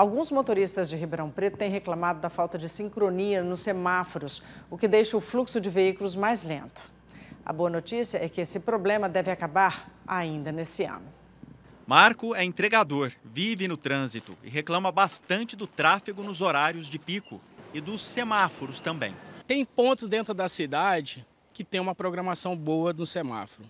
Alguns motoristas de Ribeirão Preto têm reclamado da falta de sincronia nos semáforos, o que deixa o fluxo de veículos mais lento. A boa notícia é que esse problema deve acabar ainda nesse ano. Marco é entregador, vive no trânsito e reclama bastante do tráfego nos horários de pico e dos semáforos também. Tem pontos dentro da cidade que tem uma programação boa no semáforo,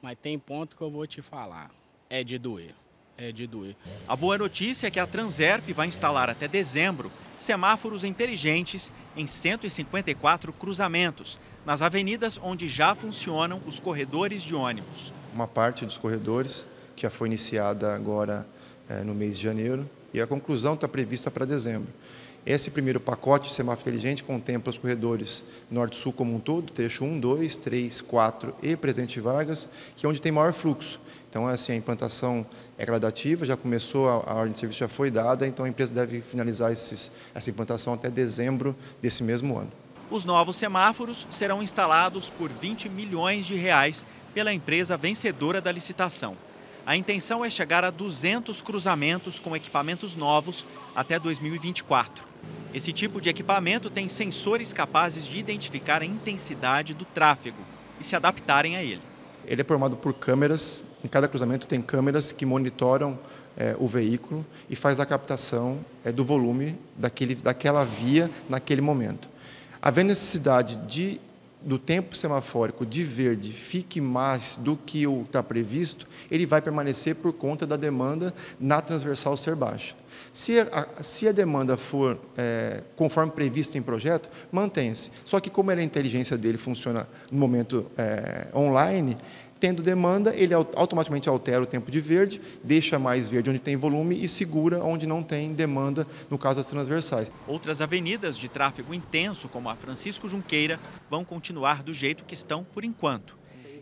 mas tem ponto que eu vou te falar, é de doer é, de doer. A boa notícia é que a Transerp vai instalar até dezembro semáforos inteligentes em 154 cruzamentos, nas avenidas onde já funcionam os corredores de ônibus. Uma parte dos corredores, que já foi iniciada agora é, no mês de janeiro, e a conclusão está prevista para dezembro. Esse primeiro pacote de semáforo inteligente contempla os corredores norte-sul como um todo, trecho 1, 2, 3, 4 e Presidente Vargas, que é onde tem maior fluxo. Então, é assim, a implantação é gradativa, já começou, a, a ordem de serviço já foi dada, então a empresa deve finalizar esses, essa implantação até dezembro desse mesmo ano. Os novos semáforos serão instalados por 20 milhões de reais pela empresa vencedora da licitação. A intenção é chegar a 200 cruzamentos com equipamentos novos até 2024. Esse tipo de equipamento tem sensores capazes de identificar a intensidade do tráfego e se adaptarem a ele. Ele é formado por câmeras, em cada cruzamento tem câmeras que monitoram é, o veículo e faz a captação é, do volume daquele, daquela via naquele momento. Havendo necessidade de do tempo semafórico de verde fique mais do que o está previsto, ele vai permanecer por conta da demanda na transversal ser baixa. Se a, se a demanda for é, conforme previsto em projeto, mantém-se. Só que como é a inteligência dele funciona no momento é, online, Tendo demanda, ele automaticamente altera o tempo de verde, deixa mais verde onde tem volume e segura onde não tem demanda, no caso das transversais. Outras avenidas de tráfego intenso, como a Francisco Junqueira, vão continuar do jeito que estão por enquanto.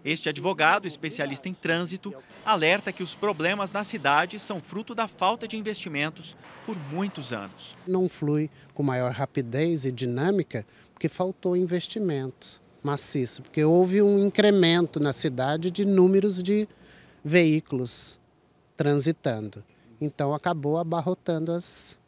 Este advogado, especialista em trânsito, alerta que os problemas na cidade são fruto da falta de investimentos por muitos anos. Não flui com maior rapidez e dinâmica porque faltou investimento maciço, porque houve um incremento na cidade de números de veículos transitando. Então acabou abarrotando as,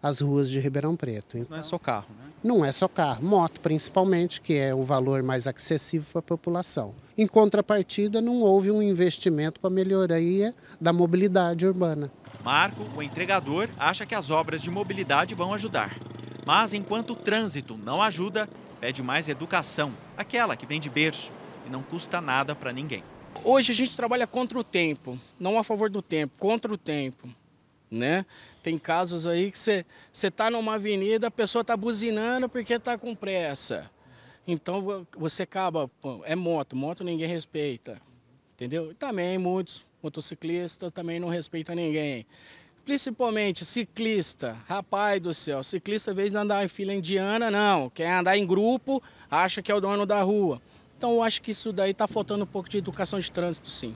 as ruas de Ribeirão Preto. Então, não é só carro, né? Não é só carro, moto principalmente, que é o valor mais acessível para a população. Em contrapartida, não houve um investimento para a melhoria da mobilidade urbana. Marco, o entregador, acha que as obras de mobilidade vão ajudar. Mas enquanto o trânsito não ajuda, pede mais educação, aquela que vem de berço e não custa nada para ninguém. Hoje a gente trabalha contra o tempo, não a favor do tempo, contra o tempo. Né? Tem casos aí que você está numa avenida, a pessoa está buzinando porque está com pressa. Então você acaba, é moto, moto ninguém respeita, entendeu? E também muitos motociclistas também não respeitam ninguém. Principalmente ciclista, rapaz do céu, ciclista às vezes andar em fila indiana, não, quer andar em grupo, acha que é o dono da rua. Então eu acho que isso daí está faltando um pouco de educação de trânsito, sim.